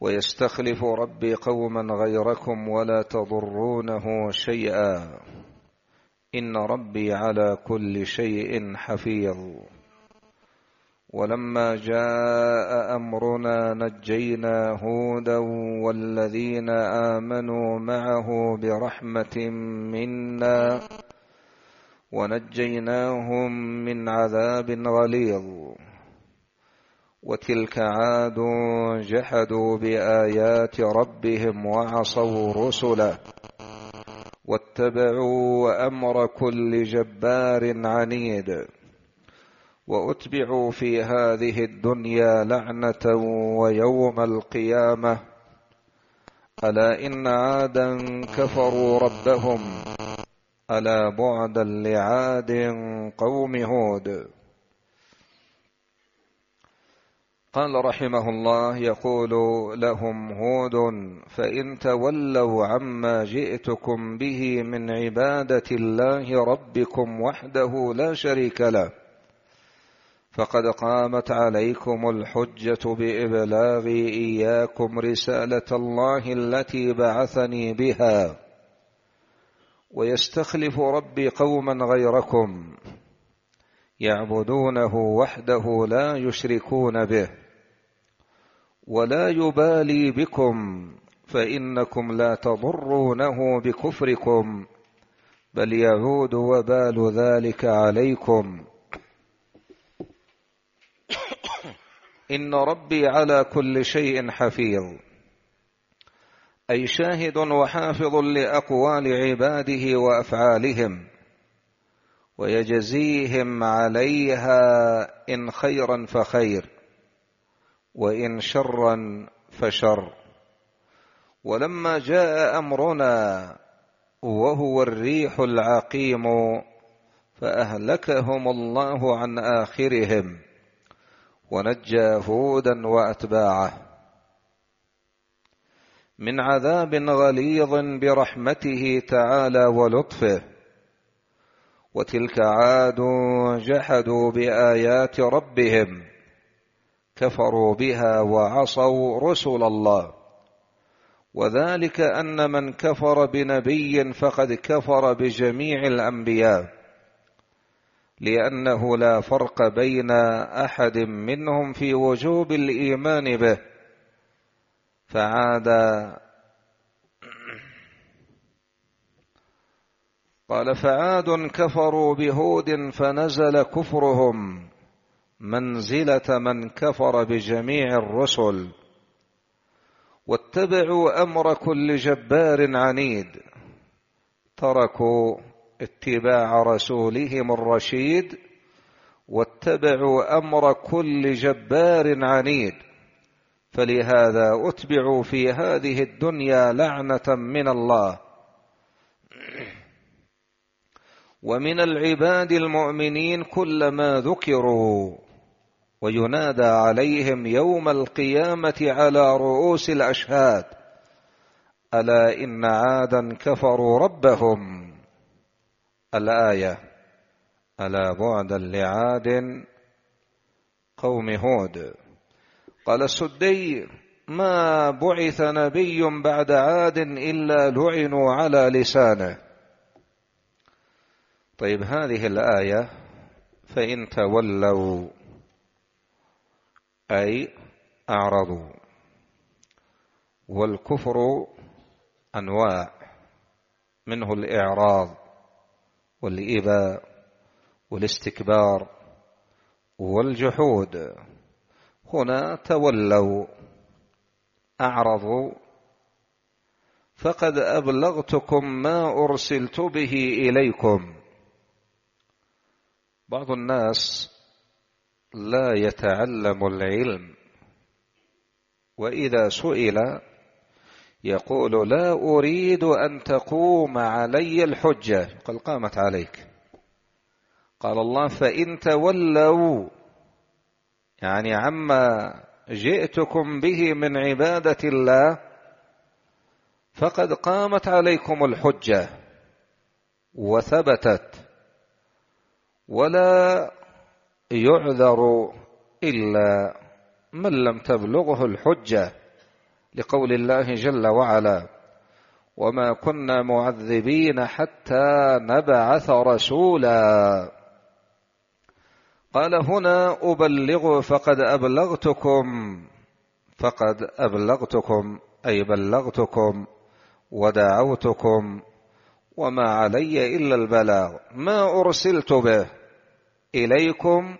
ويستخلف ربي قوما غيركم ولا تضرونه شيئا إن ربي على كل شيء حفيظ ولما جاء أمرنا نجينا هودا والذين آمنوا معه برحمة منا ونجيناهم من عذاب غليظ وتلك عاد جحدوا بآيات ربهم وعصوا رسله واتبعوا أمر كل جبار عنيد وأتبعوا في هذه الدنيا لعنة ويوم القيامة ألا إن عادا كفروا ربهم ألا بعدا لعاد قوم هود قال رحمه الله يقول لهم هود فإن تولوا عما جئتكم به من عبادة الله ربكم وحده لا شريك له فقد قامت عليكم الحجة بإبلاغي إياكم رسالة الله التي بعثني بها ويستخلف ربي قوما غيركم يعبدونه وحده لا يشركون به ولا يبالي بكم فإنكم لا تضرونه بكفركم بل يعود وبال ذلك عليكم إن ربي على كل شيء حفيظ أي شاهد وحافظ لأقوال عباده وأفعالهم ويجزيهم عليها إن خيرا فخير وإن شرا فشر ولما جاء أمرنا وهو الريح العقيم فأهلكهم الله عن آخرهم ونجى هودا وأتباعه من عذاب غليظ برحمته تعالى ولطفه وتلك عاد جحدوا بآيات ربهم كفروا بها وعصوا رسل الله وذلك أن من كفر بنبي فقد كفر بجميع الأنبياء لأنه لا فرق بين أحد منهم في وجوب الإيمان به فعاد قال فعاد كفروا بهود فنزل كفرهم منزلة من كفر بجميع الرسل واتبعوا أمر كل جبار عنيد تركوا اتباع رسولهم الرشيد واتبعوا أمر كل جبار عنيد فلهذا أتبعوا في هذه الدنيا لعنة من الله ومن العباد المؤمنين كلما ذكروا وينادى عليهم يوم القيامة على رؤوس الأشهاد ألا إن عادا كفروا ربهم الآية ألا بعدا لعاد قوم هود قال السدي ما بعث نبي بعد عاد إلا لعنوا على لسانه طيب هذه الآية فإن تولوا أي أعرضوا والكفر أنواع منه الإعراض والإباء والاستكبار والجحود هنا تولوا أعرضوا فقد أبلغتكم ما أرسلت به إليكم بعض الناس لا يتعلم العلم وإذا سئل يقول لا أريد أن تقوم علي الحجة قال قامت عليك قال الله فإن تولوا يعني عما جئتكم به من عبادة الله فقد قامت عليكم الحجة وثبتت ولا يعذر إلا من لم تبلغه الحجة لقول الله جل وعلا وما كنا معذبين حتى نبعث رسولا قال هنا أبلغ فقد أبلغتكم فقد أبلغتكم أي بلغتكم ودعوتكم وما علي إلا البلاغ ما أرسلت به إليكم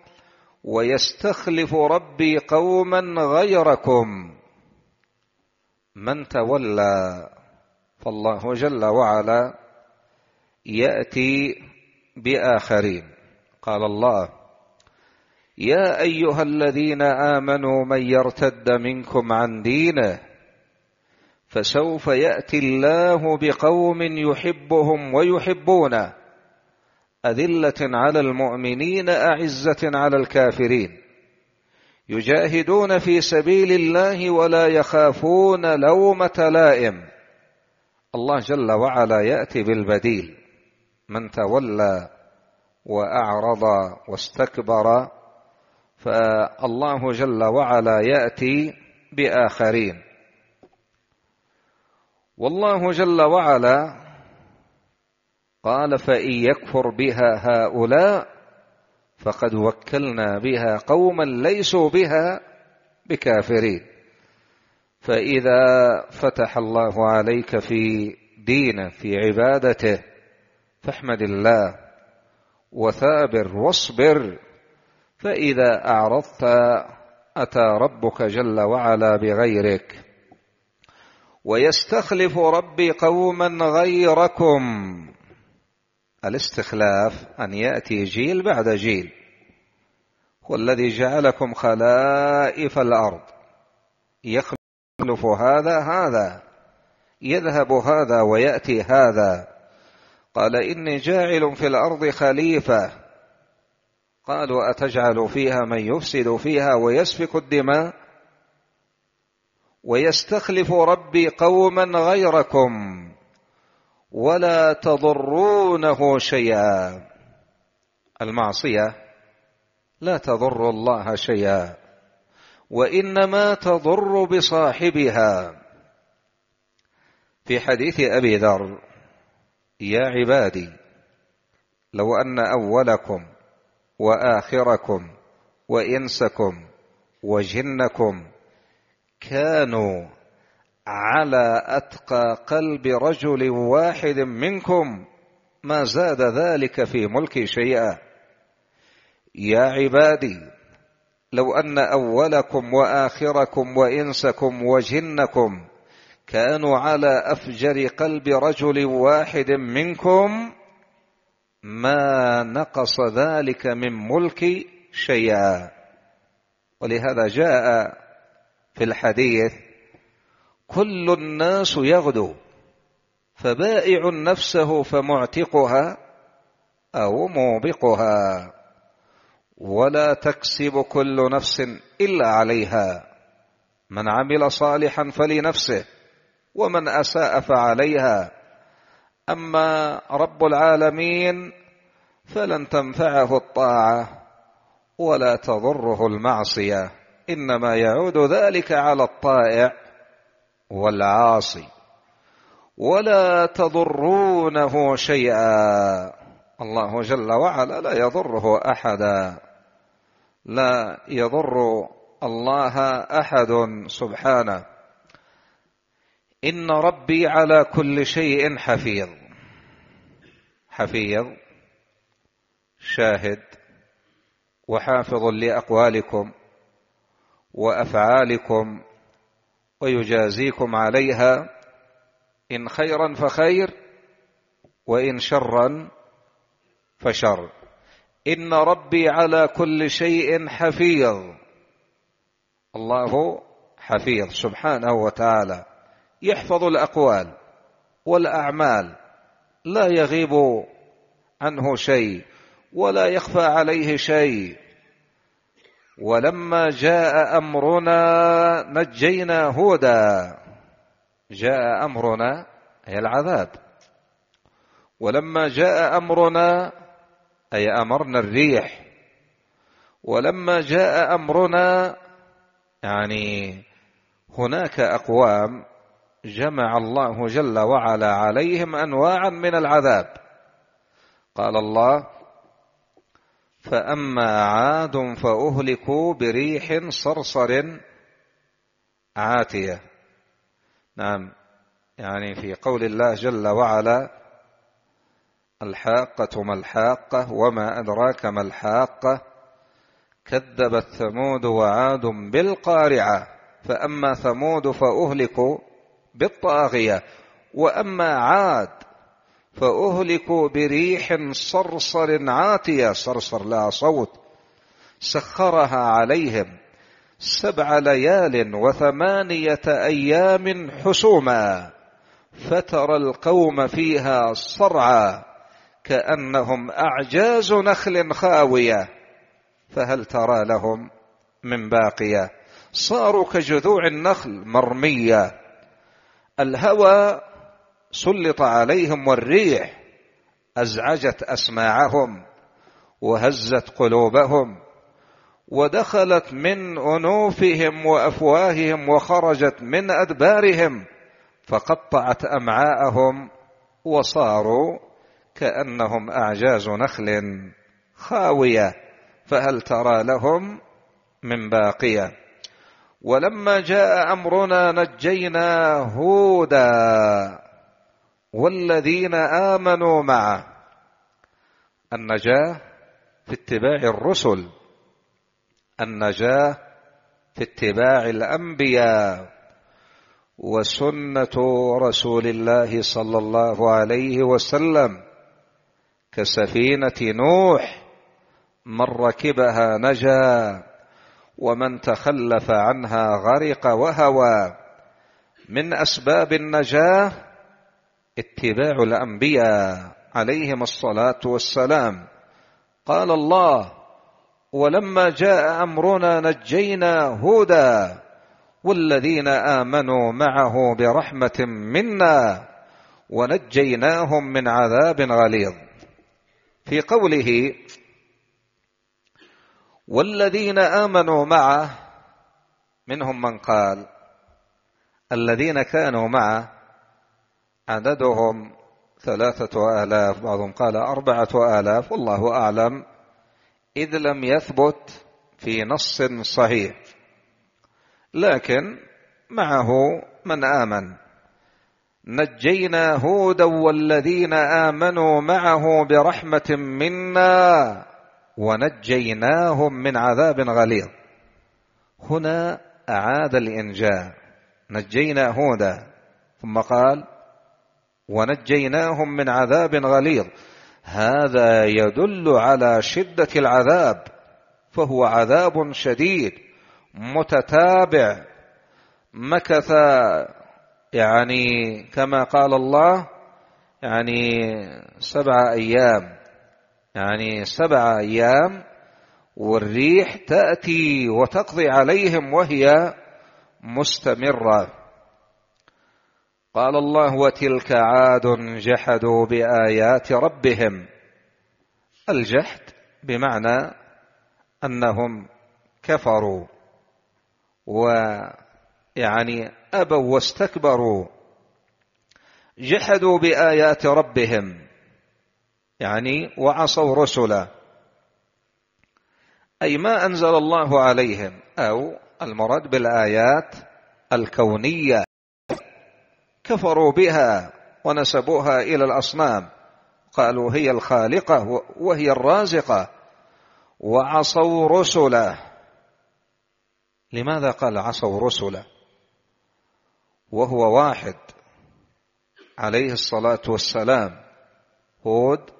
ويستخلف ربي قوما غيركم من تولى فالله جل وعلا يأتي بآخرين قال الله يا أيها الذين آمنوا من يرتد منكم عن دينه فسوف يأتي الله بقوم يحبهم ويحبونه أذلة على المؤمنين أعزة على الكافرين يجاهدون في سبيل الله ولا يخافون لومة لائم الله جل وعلا يأتي بالبديل من تولى وأعرض واستكبر فالله جل وعلا يأتي بآخرين والله جل وعلا قال فإن يكفر بها هؤلاء فقد وكلنا بها قوما ليسوا بها بكافرين فإذا فتح الله عليك في دينه في عبادته فاحمد الله وثابر واصبر فإذا أعرضت أتى ربك جل وعلا بغيرك ويستخلف ربي قوما غيركم الاستخلاف أن يأتي جيل بعد جيل والذي جعلكم خلائف الأرض يخلف هذا هذا يذهب هذا ويأتي هذا قال إني جاعل في الأرض خليفة قالوا أتجعل فيها من يفسد فيها ويسفك الدماء ويستخلف ربي قوما غيركم ولا تضرونه شيئا المعصيه لا تضر الله شيئا وانما تضر بصاحبها في حديث ابي ذر يا عبادي لو ان اولكم واخركم وانسكم وجنكم كانوا على اتقى قلب رجل واحد منكم ما زاد ذلك في ملكي شيئا يا عبادي لو ان اولكم واخركم وانسكم وجنكم كانوا على افجر قلب رجل واحد منكم ما نقص ذلك من ملكي شيئا ولهذا جاء في الحديث كل الناس يغدو فبائع نفسه فمعتقها أو موبقها ولا تكسب كل نفس إلا عليها من عمل صالحا فلنفسه ومن أساء فعليها أما رب العالمين فلن تنفعه الطاعة ولا تضره المعصية إنما يعود ذلك على الطائع والعاصي ولا تضرونه شيئا الله جل وعلا لا يضره احدا لا يضر الله احد سبحانه ان ربي على كل شيء حفيظ حفيظ شاهد وحافظ لاقوالكم وافعالكم ويجازيكم عليها إن خيرا فخير وإن شرا فشر إن ربي على كل شيء حفيظ الله حفيظ سبحانه وتعالى يحفظ الأقوال والأعمال لا يغيب عنه شيء ولا يخفى عليه شيء ولما جاء أمرنا نجينا هودا جاء أمرنا أي العذاب ولما جاء أمرنا أي أمرنا الريح ولما جاء أمرنا يعني هناك أقوام جمع الله جل وعلا عليهم أنواعا من العذاب قال الله فأما عاد فأهلكوا بريح صرصر عاتية نعم يعني في قول الله جل وعلا الحاقة ما الحاقة وما أدراك ما الحاقة كذبت ثمود وعاد بالقارعة فأما ثمود فأهلكوا بالطاغية وأما عاد فأهلكوا بريح صرصر عاتية صرصر لا صوت سخرها عليهم سبع ليال وثمانية أيام حسوما فترى القوم فيها صرعى كأنهم أعجاز نخل خاوية فهل ترى لهم من باقية صاروا كجذوع النخل مرمية الهوى سلط عليهم والريح ازعجت اسماعهم وهزت قلوبهم ودخلت من انوفهم وافواههم وخرجت من ادبارهم فقطعت امعاءهم وصاروا كانهم اعجاز نخل خاويه فهل ترى لهم من باقيه ولما جاء امرنا نجينا هودا والذين آمنوا معه النجاة في اتباع الرسل النجاة في اتباع الأنبياء وسنة رسول الله صلى الله عليه وسلم كسفينة نوح من ركبها نجا ومن تخلف عنها غرق وهوى من أسباب النجاة اتباع الأنبياء عليهم الصلاة والسلام قال الله ولما جاء أمرنا نجينا هدى والذين آمنوا معه برحمة منا ونجيناهم من عذاب غليظ في قوله والذين آمنوا معه منهم من قال الذين كانوا معه عددهم ثلاثة آلاف بعضهم قال أربعة آلاف والله أعلم إذ لم يثبت في نص صحيح لكن معه من آمن نجينا هودا والذين آمنوا معه برحمة منا ونجيناهم من عذاب غليظ هنا أعاد الإنجاء نجينا هودا ثم قال ونجيناهم من عذاب غليظ هذا يدل على شدة العذاب فهو عذاب شديد متتابع مكث يعني كما قال الله يعني سبع أيام يعني سبع أيام والريح تأتي وتقضي عليهم وهي مستمرة قال الله وتلك عاد جحدوا بآيات ربهم الجحد بمعنى أنهم كفروا ويعني أبوا واستكبروا جحدوا بآيات ربهم يعني وعصوا رسلا أي ما أنزل الله عليهم أو المراد بالآيات الكونية كفروا بها ونسبوها إلى الأصنام قالوا هي الخالقة وهي الرازقة وعصوا رسله لماذا قال عصوا رسله وهو واحد عليه الصلاة والسلام هود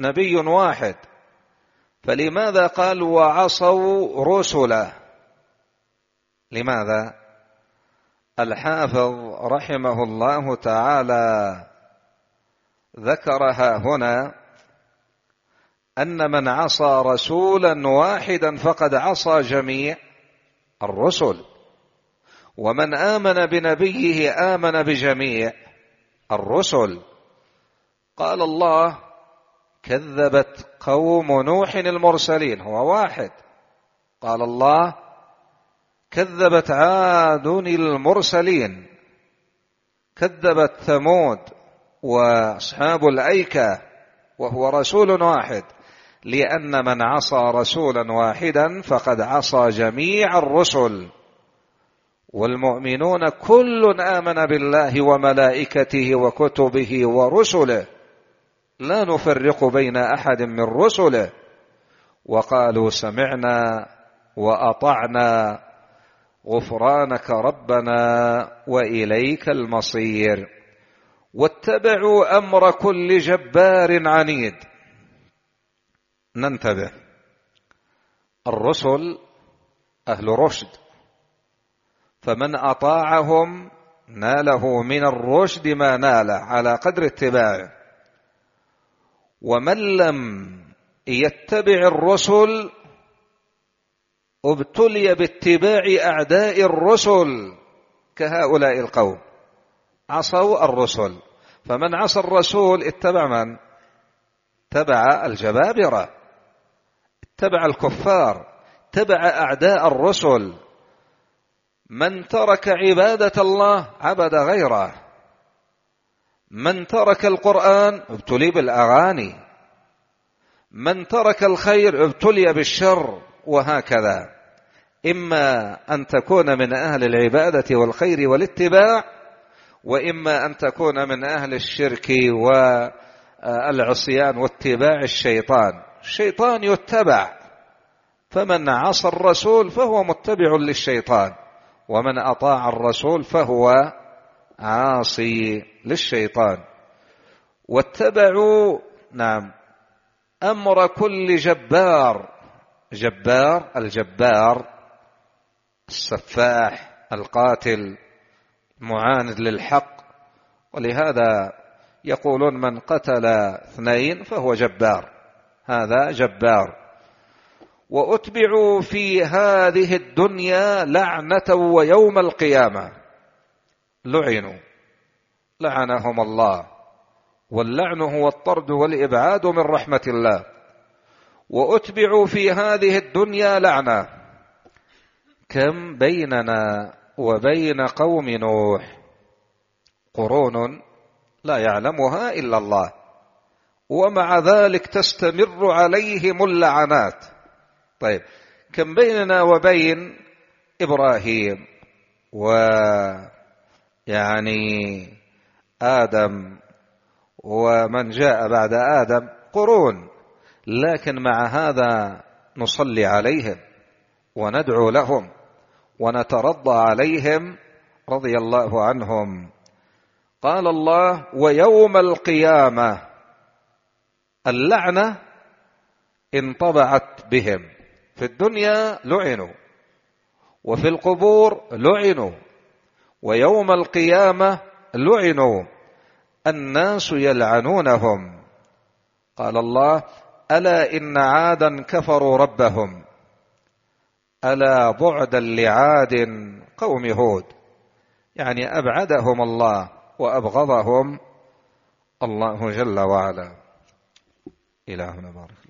نبي واحد فلماذا قال وعصوا رسله لماذا الحافظ رحمه الله تعالى ذكرها هنا أن من عصى رسولا واحدا فقد عصى جميع الرسل ومن آمن بنبيه آمن بجميع الرسل قال الله كذبت قوم نوح المرسلين هو واحد قال الله كذبت عاد المرسلين كذبت ثمود واصحاب الايكه وهو رسول واحد لان من عصى رسولا واحدا فقد عصى جميع الرسل والمؤمنون كل امن بالله وملائكته وكتبه ورسله لا نفرق بين احد من رسله وقالوا سمعنا واطعنا غفرانك ربنا واليك المصير واتبعوا امر كل جبار عنيد ننتبه الرسل اهل رشد فمن اطاعهم ناله من الرشد ما نال على قدر اتباعه ومن لم يتبع الرسل ابتلي باتباع أعداء الرسل كهؤلاء القوم عصوا الرسل فمن عصى الرسول اتبع من تبع الجبابرة اتبع الكفار اتبع أعداء الرسل من ترك عبادة الله عبد غيره من ترك القرآن ابتلي بالأغاني من ترك الخير ابتلي بالشر وهكذا إما أن تكون من أهل العبادة والخير والاتباع وإما أن تكون من أهل الشرك والعصيان واتباع الشيطان الشيطان يتبع فمن عصى الرسول فهو متبع للشيطان ومن أطاع الرسول فهو عاصي للشيطان واتبعوا نعم أمر كل جبار جبار الجبار السفاح القاتل معاند للحق ولهذا يقولون من قتل اثنين فهو جبار هذا جبار واتبعوا في هذه الدنيا لعنه ويوم القيامه لعنوا لعنهم الله واللعن هو الطرد والابعاد من رحمه الله واتبعوا في هذه الدنيا لعنه كم بيننا وبين قوم نوح قرون لا يعلمها إلا الله ومع ذلك تستمر عليهم اللعنات طيب كم بيننا وبين إبراهيم و يعني آدم ومن جاء بعد آدم قرون لكن مع هذا نصلي عليهم وندعو لهم ونترضى عليهم رضي الله عنهم قال الله ويوم القيامه اللعنه انطبعت بهم في الدنيا لعنوا وفي القبور لعنوا ويوم القيامه لعنوا الناس يلعنونهم قال الله الا ان عادا كفروا ربهم ألا بعدا لعاد قوم هود يعني أبعدهم الله وأبغضهم الله جل وعلا إلهنا بارك